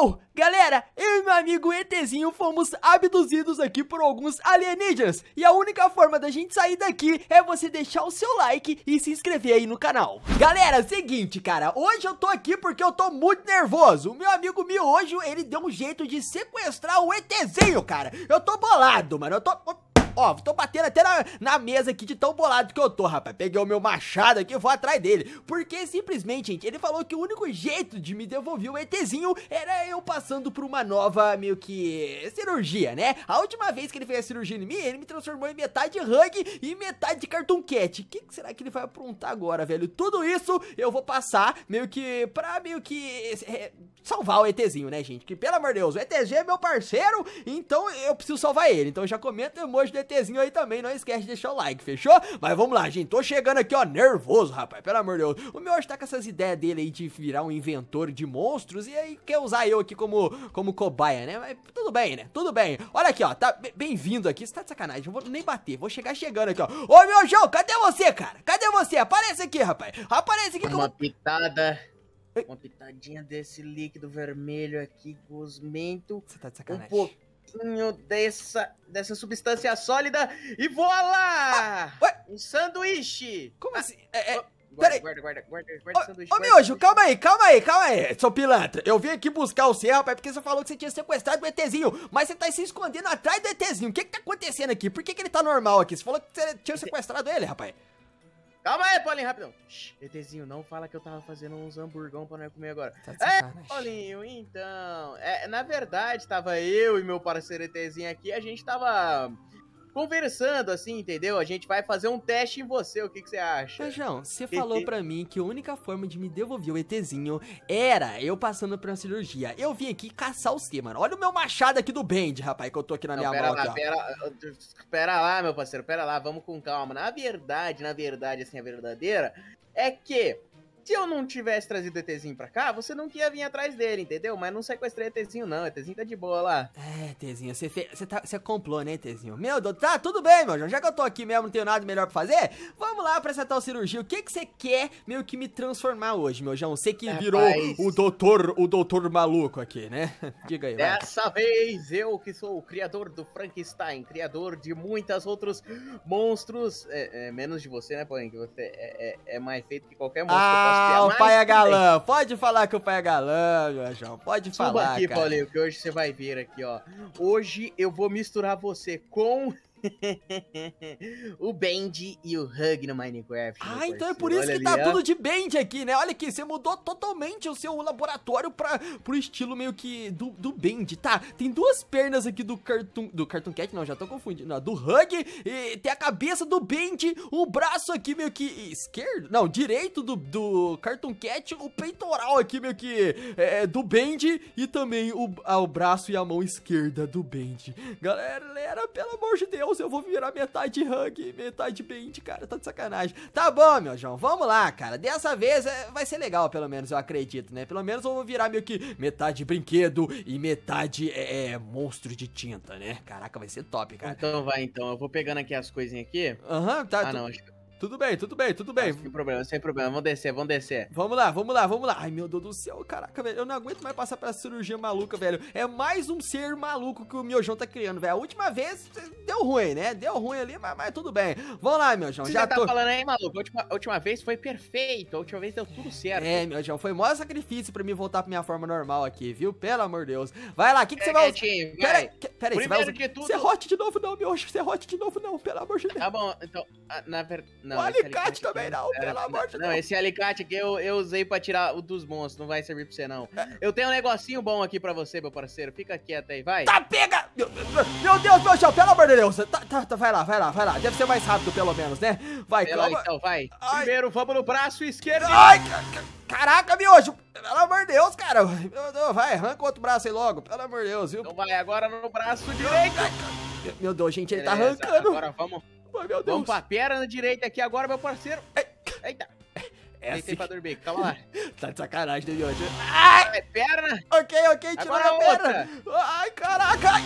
Uou! Galera, eu e meu amigo ETzinho fomos abduzidos aqui por alguns alienígenas E a única forma da gente sair daqui é você deixar o seu like e se inscrever aí no canal Galera, seguinte, cara, hoje eu tô aqui porque eu tô muito nervoso O meu amigo Miojo, ele deu um jeito de sequestrar o ETzinho, cara Eu tô bolado, mano, eu tô... Ó, tô batendo até na, na mesa aqui de tão bolado que eu tô, rapaz. Peguei o meu machado aqui e vou atrás dele. Porque simplesmente, gente, ele falou que o único jeito de me devolver o ETzinho era eu passando por uma nova, meio que, cirurgia, né? A última vez que ele fez a cirurgia em mim, ele me transformou em metade rug e metade Cartoon Cat. O que, que será que ele vai aprontar agora, velho? Tudo isso eu vou passar meio que pra meio que é, salvar o ETzinho, né, gente? Que pelo amor de Deus, o ETG é meu parceiro, então eu preciso salvar ele. Então já comenta o emoji do TTzinho aí também, não esquece de deixar o like, fechou? Mas vamos lá, gente, tô chegando aqui, ó, nervoso, rapaz, pelo amor de Deus. O meu hoje tá com essas ideias dele aí de virar um inventor de monstros e aí quer usar eu aqui como, como cobaia, né? Mas tudo bem, né? Tudo bem. Olha aqui, ó, tá bem-vindo aqui, você tá de sacanagem, não vou nem bater, vou chegar chegando aqui, ó. Ô, meu João, cadê você, cara? Cadê você? Aparece aqui, rapaz. Aparece aqui Uma pitada... Uma pitadinha desse líquido vermelho aqui, gosmento. Você tá de sacanagem. Um pouco pouquinho dessa, dessa substância sólida e voa ah, um sanduíche! Como ah, assim? É, é... Guarda, guarda, guarda, guarda, guarda, ô, sanduíche. Ô, Miojo, calma aí, calma aí, calma aí, seu pilantra. Eu vim aqui buscar o seu, rapaz, porque você falou que você tinha sequestrado o ETzinho, mas você tá se escondendo atrás do ETzinho. O que que tá acontecendo aqui? Por que que ele tá normal aqui? Você falou que você tinha sequestrado ele, rapaz. Calma aí, Paulinho, rapidão. Shhh, ETzinho, não fala que eu tava fazendo uns hamburgão pra não comer agora. Tá é, Paulinho, então. É, na verdade, tava eu e meu parceiro ETzinho aqui, a gente tava conversando, assim, entendeu? A gente vai fazer um teste em você, o que, que você acha? Feijão, João, você falou para mim que a única forma de me devolver o ETzinho era eu passando por uma cirurgia. Eu vim aqui caçar você, mano. Olha o meu machado aqui do Band, rapaz, que eu tô aqui na Não, minha pera mão. Lá, aqui, pera, pera lá, meu parceiro, pera lá, vamos com calma. Na verdade, na verdade, assim, a verdadeira é que se eu não tivesse trazido o ETzinho pra cá, você não ia vir atrás dele, entendeu? Mas não sequestrei o ETzinho, não. O ETzinho tá de boa lá. É, ETzinho, você fe... tá... comprou, né, ETzinho? Meu Deus, tá tudo bem, meu João. Já que eu tô aqui mesmo, não tenho nada melhor pra fazer, vamos lá pra essa tal cirurgia. O que que você quer meio que me transformar hoje, meu João? Você que Rapaz. virou o doutor, o doutor maluco aqui, né? Diga aí, vai. Dessa vez, eu que sou o criador do Frankenstein, criador de muitas outros monstros. É, é, menos de você, né, porém Que você é, é, é mais feito que qualquer monstro. Ah, ah, o pai é galã. Pode falar que o pai é galã, João. Pode Suba falar. aqui, cara. Paulinho, que hoje você vai ver aqui, ó. Hoje eu vou misturar você com. o Bend e o Hug no Minecraft. Ah, então é parceiro. é por isso Olha que tá tudo de Bend aqui, né? Olha aqui, você mudou totalmente o seu laboratório pra, pro estilo meio que do, do Bend, tá? Tem duas pernas aqui do Cartoon... Do Cartoon Cat, não, já tô confundindo. Não, do Hug, e tem a cabeça do Bend, o braço aqui meio que esquerdo... Não, direito do, do Cartoon Cat, o peitoral aqui meio que é, é do Bend e também o, ah, o braço e a mão esquerda do Bend. Galera, pelo amor de Deus Deus, eu vou virar metade Hug, metade Bend, cara, tá de sacanagem. Tá bom, meu João, vamos lá, cara. Dessa vez é, vai ser legal, pelo menos, eu acredito, né? Pelo menos eu vou virar meio que metade brinquedo e metade é, é monstro de tinta, né? Caraca, vai ser top, cara. Então vai, então. Eu vou pegando aqui as coisinhas aqui. Aham, uhum, tá. Ah, tu... não, acho que tudo bem, tudo bem, tudo bem. Nossa, sem problema, sem problema. Vamos descer, vamos descer. Vamos lá, vamos lá, vamos lá. Ai, meu Deus do céu, caraca, velho. Eu não aguento mais passar pela cirurgia maluca, velho. É mais um ser maluco que o Miojão tá criando, velho. A última vez deu ruim, né? Deu ruim ali, mas, mas tudo bem. Vamos lá, Miojão. Você já, tá tô... falando aí, maluco. A última, última vez foi perfeito. A última vez deu tudo certo. É, Miojão, foi maior sacrifício pra mim voltar pra minha forma normal aqui, viu? Pelo amor de Deus. Vai lá, o que, que é, você vai usar? Vai. Pera, aí, pera aí, Primeiro você vai usar. De tudo... Serrote de novo, não, Miojo. Serrote de novo, não, pelo amor de tá Deus. Tá bom, então, ah, na verdade não, o alicate, também é não, pelo amor de Deus. Não, esse alicate aqui eu, eu usei pra tirar o dos monstros, não vai servir pra você, não. É. Eu tenho um negocinho bom aqui pra você, meu parceiro. Fica quieto aí, vai. Tá, pega! Meu, Deus, meu chão, pelo amor de Deus. Tá, tá, tá, vai lá, vai lá, vai lá. Deve ser mais rápido, pelo menos, né? Vai, Pela calma. então, vai. Ai. Primeiro, vamos no braço esquerdo. Ai, caraca, miojo. Pelo amor de Deus, cara. Meu Deus, Vai, arranca outro braço aí logo. Pelo amor de Deus, viu? Então vai, agora no braço direito. Meu Deus, gente, ele tá Beleza, tá arrancando. Agora vamos... Ai, meu Deus. Vamos pra perna na direita aqui agora, meu parceiro. É. Eita. É Deitei assim pra dormir, calma lá. tá de sacanagem, né, hoje Ai, é perna. Ok, ok, tira a perna. Outra. Ai, caraca. Ai.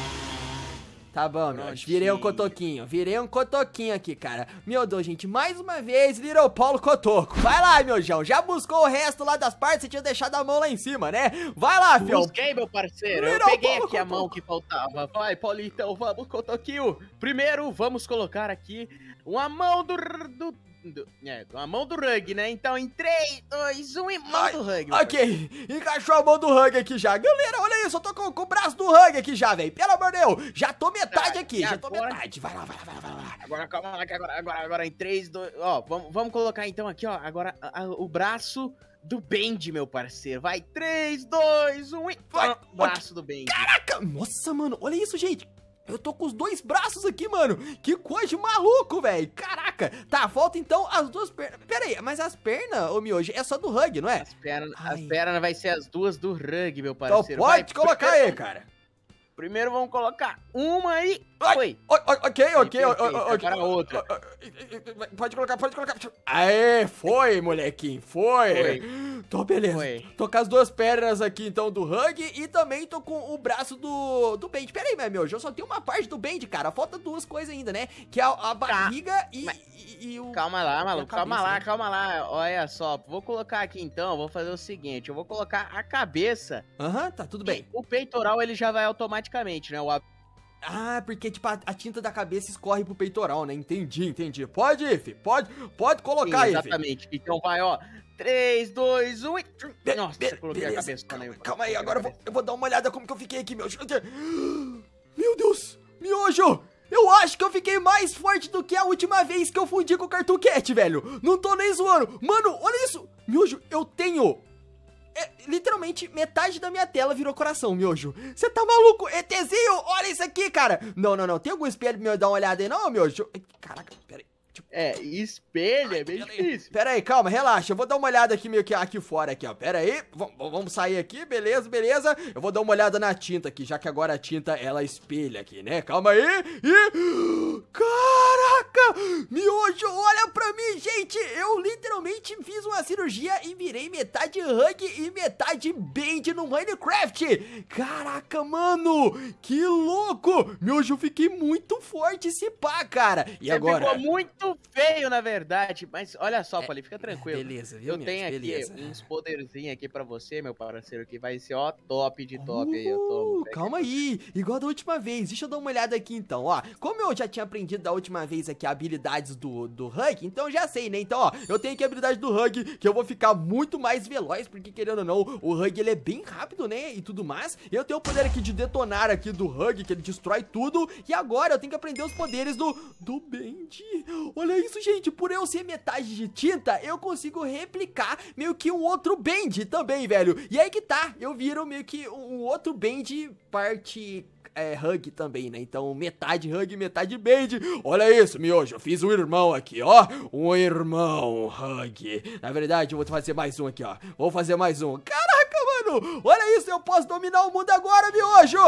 Tá bom, meu. Virei um cotoquinho. Virei um cotoquinho aqui, cara. Meu Deus, gente. Mais uma vez, Little Paulo Cotoco. Vai lá, meu João. Já buscou o resto lá das partes e tinha deixado a mão lá em cima, né? Vai lá, fião. Busquei, meu parceiro. Little eu peguei Paulo aqui Cotoco. a mão que faltava. Vai, então Vamos, Cotoquinho. Primeiro, vamos colocar aqui uma mão do, do do, é, com a mão do rug, né? Então, em 3, 2, 1 e mão Ai, do rug. Ok, encaixou a mão do rug aqui já. Galera, olha isso, eu tô com, com o braço do rug aqui já, velho. Pelo amor de Deus, já tô metade tá, aqui, já tô metade. Vai lá, vai lá, vai lá, vai lá. Agora, calma lá, que agora, agora, agora em 3, 2, ó, vamos, vamos colocar então aqui, ó, agora a, a, o braço do Bend, meu parceiro. Vai, 3, 2, 1 e... Vai, braço okay. do Bend. Caraca, nossa, mano, olha isso, gente. Eu tô com os dois braços aqui, mano. Que coisa de maluco, velho. Caraca. Tá, volta então as duas pernas. Pera aí, mas as pernas, ô Miojo, é só do rug, não é? As pernas, as vai ser as duas do rug, meu então parceiro. Então pode vai, colocar aí, cara. Primeiro vamos colocar uma e. Foi. ok, ok, ok. Agora outra. Pode colocar, pode colocar. Aê, foi, molequinho, foi. foi. Tô beleza. Foi. Tô com as duas pernas aqui, então, do Hug e também tô com o braço do, do Bend. Pera aí, meu, eu só tenho uma parte do Bend, cara. Falta duas coisas ainda, né? Que é a, a tá. barriga tá. e, Mas... e, e, o. Calma lá, maluco, cabeça, calma lá, né? calma lá. Olha só, vou colocar aqui então, vou fazer o seguinte: eu vou colocar a cabeça. Aham, uh -huh, tá, tudo bem. O peitoral ele já vai automaticamente automaticamente, né? O Ah, porque, tipo, a, a, tinta da cabeça escorre pro peitoral, né? Entendi, entendi. Pode ir, fi. Pode, pode colocar Sim, exatamente. Aí, então vai, ó. 3, 2, 1 e... Nossa, be coloquei beleza. a cabeça. Calma, calma, calma aí, agora eu vou, eu vou, dar uma olhada como que eu fiquei aqui, meu. Meu Deus, miojo! Eu acho que eu fiquei mais forte do que a última vez que eu fundi com o Cartoon Cat, velho. Não tô nem zoando. Mano, olha isso. Miojo, eu tenho é, literalmente, metade da minha tela virou coração, miojo. Você tá maluco? ETzinho, olha isso aqui, cara. Não, não, não. Tem algum espelho pra me dar uma olhada aí, não, miojo? Caraca. Tipo... É, espelho é Ai, é bem difícil. Pera aí, calma, relaxa. Eu vou dar uma olhada aqui meio que aqui fora aqui, ó. Pera aí, vamos sair aqui, beleza, beleza. Eu vou dar uma olhada na tinta aqui, já que agora a tinta, ela espelha aqui, né? Calma aí. E... Caraca! Miojo, olha pra mim, gente! Eu literalmente fiz uma cirurgia e virei metade Hug e metade Band no Minecraft! Caraca, mano! Que louco! Miojo, eu fiquei muito forte esse pá, cara. E Você agora... muito muito feio, na verdade. Mas olha só, é, Paulinho, fica tranquilo. Beleza, viu, Eu tenho aqui uns poderzinhos aqui pra você, meu parceiro, que vai ser, ó, top de top uh, aí. Eu tô, uh, calma aí, igual da última vez. Deixa eu dar uma olhada aqui, então, ó. Como eu já tinha aprendido da última vez aqui habilidades do, do Hug, então já sei, né? Então, ó, eu tenho aqui a habilidade do Hug, que eu vou ficar muito mais veloz, porque querendo ou não, o Hug, ele é bem rápido, né? E tudo mais. Eu tenho o poder aqui de detonar aqui do Hug, que ele destrói tudo. E agora eu tenho que aprender os poderes do, do Bendy. Olha isso, gente. Por eu ser metade de tinta, eu consigo replicar meio que um outro band também, velho. E aí que tá. Eu viro meio que um outro band parte é, hug também, né? Então, metade hug, metade band. Olha isso, miojo. Eu fiz um irmão aqui, ó. Um irmão hug. Na verdade, eu vou fazer mais um aqui, ó. Vou fazer mais um. Caraca, mano. Olha isso, eu posso dominar o mundo agora, miojo.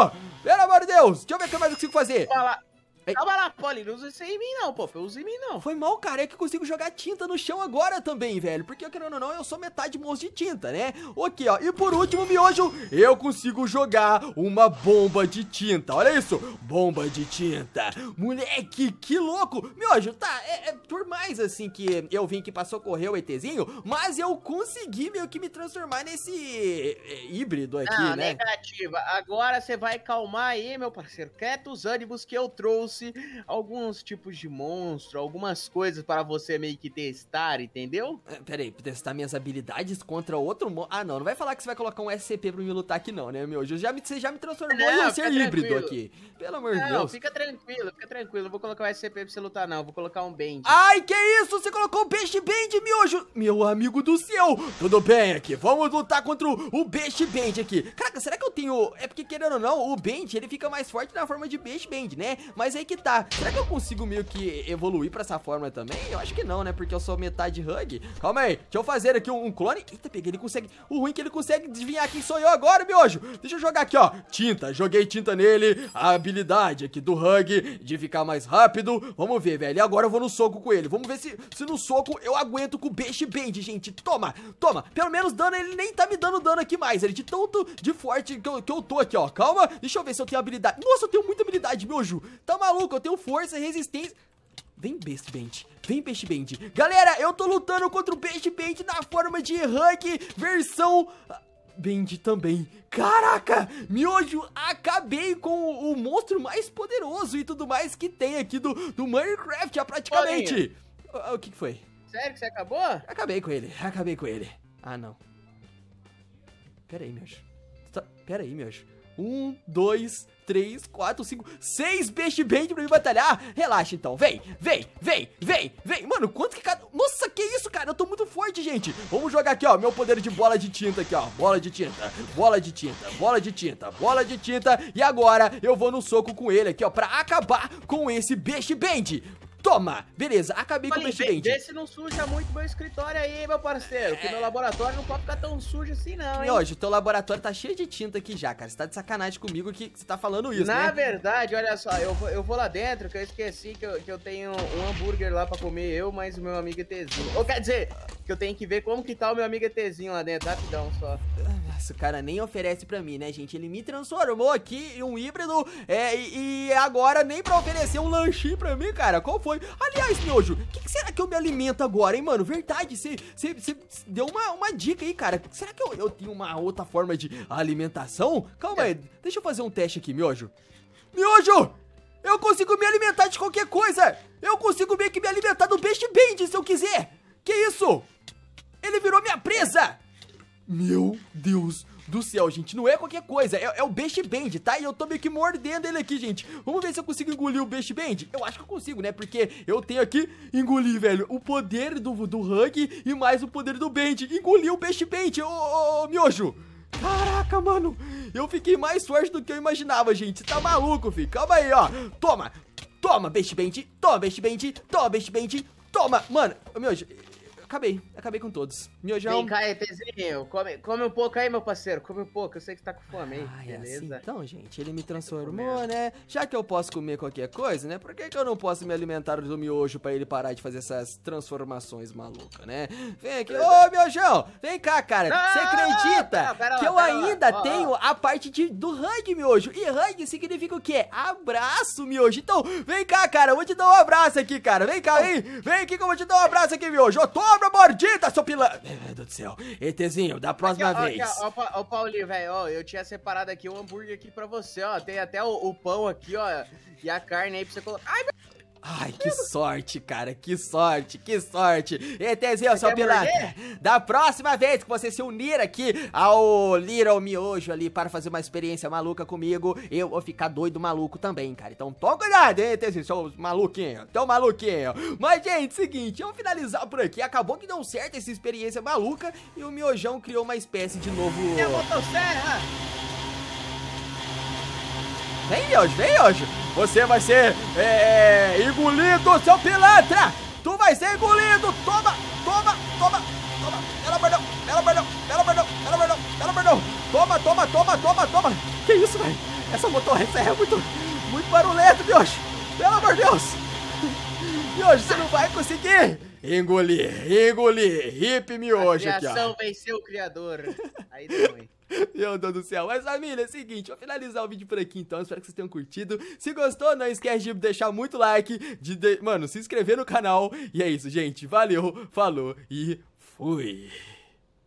Pelo amor de Deus. Deixa eu ver o que mais eu consigo fazer. Fala. É- Calma lá, Poli, não usa isso em mim não, pô. Eu uso em mim não. Foi mal, cara. É que consigo jogar tinta no chão agora também, velho. Porque, querendo ou não, eu sou metade monstro de tinta, né? Ok, ó. E por último, miojo, eu consigo jogar uma bomba de tinta. Olha isso. Bomba de tinta. Moleque, que louco. Miojo, tá. É, é por mais, assim, que eu vim aqui pra socorrer o ETzinho, mas eu consegui meio que me transformar nesse é, é, híbrido aqui, não, ah, né? negativa. Agora você vai calmar aí, meu parceiro. Quieta os ânimos que eu trouxe trouxe alguns tipos de monstro, algumas coisas para você meio que testar, entendeu? É, peraí, testar minhas habilidades contra outro monstro. Ah, não, não vai falar que você vai colocar um SCP pra me lutar aqui, não, né, meu? Já me, você já me transformou não, em um ser híbrido aqui. Pelo amor de Deus. Não, fica tranquilo, fica tranquilo. Não vou colocar um SCP pra você lutar, não. Vou colocar um Bend. Ai, que isso? Você colocou um Beast Bend, miojo? Meu amigo do céu! Tudo bem aqui, vamos lutar contra o, Beast Bend aqui. Caraca, será que eu tenho. É porque, querendo ou não, o Bend ele fica mais forte na forma de Beast Bend, né? Mas aí é aí que tá. Será que eu consigo meio que evoluir pra essa forma também? Eu acho que não, né? Porque eu sou metade hug. Calma aí. Deixa eu fazer aqui um, clone. Eita, peguei. Ele consegue... O ruim é que ele consegue adivinhar quem sou eu agora, miojo. Deixa eu jogar aqui, ó. Tinta. Joguei tinta nele. A habilidade aqui do hug de ficar mais rápido. Vamos ver, velho. E agora eu vou no soco com ele. Vamos ver se, se no soco eu aguento com o Beast Bend, gente. Toma, toma. Pelo menos dano ele nem tá me dando dano aqui mais. Ele de tanto de forte que eu, que eu tô aqui, ó. Calma. Deixa eu ver se eu tenho habilidade. Nossa, eu tenho muita habilidade, miojo. Tá maluco? maluco, eu tenho força, resistência... Vem, Beast Band. Vem, Beast Band. Galera, eu tô lutando contra o Beast Band na forma de Hug versão... Ah, Band também. Caraca, miojo, acabei com o, monstro mais poderoso e tudo mais que tem aqui do, do Minecraft, já ah, praticamente. O, o, que, foi? Sério que você acabou? Acabei com ele, acabei com ele. Ah, não. Pera aí, miojo. Pera aí, miojo. Um, dois, três, quatro, cinco, seis Beast Band pra me batalhar. Relaxa então, vem, vem, vem, vem, vem. Mano, quanto que cada... Nossa, que isso, cara? Eu tô muito forte, gente. Vamos jogar aqui, ó, meu poder de bola de tinta aqui, ó. Bola de tinta, bola de tinta, bola de tinta, bola de tinta. E agora eu vou no soco com ele aqui, ó, pra acabar com esse Beast Band. Toma! Beleza, acabei Falei, com o presidente. Vê, vê se não suja muito meu escritório aí, meu parceiro. É... Que meu laboratório não pode ficar tão sujo assim, não, hein? E hoje, o teu laboratório tá cheio de tinta aqui já, cara. Você tá de sacanagem comigo que você tá falando isso, Na né? Na verdade, olha só, eu vou, eu vou lá dentro, que eu esqueci que eu, que eu tenho um hambúrguer lá pra comer, eu mais o meu amigo Tezinho. Ou quer dizer, que eu tenho que ver como que tá o meu amigo Tezinho lá dentro, rapidão só. Nossa, o cara nem oferece pra mim, né, gente? Ele me transformou aqui em um híbrido é, e, e agora nem pra oferecer um lanchinho pra mim, cara. Qual foi? Aliás, miojo, o que, que, será que eu me alimento agora, hein, mano? Verdade, você deu uma, uma dica aí, cara. Será que eu, eu tenho uma outra forma de alimentação? Calma é. aí, deixa eu fazer um teste aqui, miojo. Miojo! Eu consigo me alimentar de qualquer coisa! Eu consigo meio que me alimentar do peixe bend se eu quiser! Que isso? Ele virou minha presa! Meu Deus do céu, gente. Não é qualquer coisa. É, é o Beast Band, tá? E eu tô meio que mordendo ele aqui, gente. Vamos ver se eu consigo engolir o Beast Band. Eu acho que eu consigo, né? Porque eu tenho aqui, engolir, velho, o poder do, do Hug e mais o poder do Band. Engolir o Beast Band. Ô, ô, ô, miojo. Caraca, mano. Eu fiquei mais forte do que eu imaginava, gente. Tá maluco, fi. Calma aí, ó. Toma. Toma, Beast Band. Toma, Beast Band. Toma, Beast Band. Toma. Mano, miojo acabei. Acabei com todos. Miojão. Vem cá, ETzinho. Come, come um pouco aí, meu parceiro. Come um pouco. Eu sei que você tá com fome aí. Ah, é assim beleza? Assim, então, gente, ele me transformou, né? Já que eu posso comer qualquer coisa, né? Por que, que eu não posso me alimentar do miojo pra ele parar de fazer essas transformações malucas, né? Vem aqui. Ô, miojão! Vem cá, cara. Ah, você acredita não, tá, lá, que eu ainda tenho a parte de, do hug, miojo? E hug significa o quê? Abraço, miojo. Então, vem cá, cara. Eu vou te dar um abraço aqui, cara. Vem cá, vem. Vem aqui que eu vou te dar um abraço aqui, miojo. Eu tô abraço cobra mordida, seu pilantra. Meu Deus do céu. ETzinho, da próxima aqui, ó, vez. Aqui, ó, ó, ó, Paulinho, velho, ó, eu tinha separado aqui um hambúrguer aqui pra você, ó. Tem até o, o pão aqui, ó. E a carne aí pra você colocar. Ai, meu... Ai, que sorte, cara, que sorte, que sorte. E Teseu, seu pilantra, da próxima vez que você se unir aqui ao Little Miojo ali para fazer uma experiência maluca comigo, eu vou ficar doido maluco também, cara. Então toma cuidado, hein, Teseu, seu maluquinho, teu maluquinho. Mas, gente, seguinte, vamos finalizar por aqui. Acabou que deu certo essa experiência maluca e o Miojão criou uma espécie de novo... É motosserra! Vem, Yoshi, vem, Yoshi. Você vai ser é, é, engolido, seu pilantra. Tu vai ser engolido. Toma, toma, toma, toma. Ela mordeu, ela mordeu, ela mordeu, ela mordeu, ela mordeu. Toma, toma, toma, toma, toma. Que isso, velho? Essa motorreta é muito, muito barulhenta, Yoshi. Pelo amor de Deus. Yoshi, você não vai conseguir. Engolir, engolir, hip miojo aqui, ó. A criação venceu o criador. Aí deu ruim. Meu Deus do céu. Mas, família, é o seguinte, vou finalizar o vídeo por aqui, então. Espero que vocês tenham curtido. Se gostou, não esquece de deixar muito like, de, de... mano, se inscrever no canal. E é isso, gente. Valeu, falou e fui.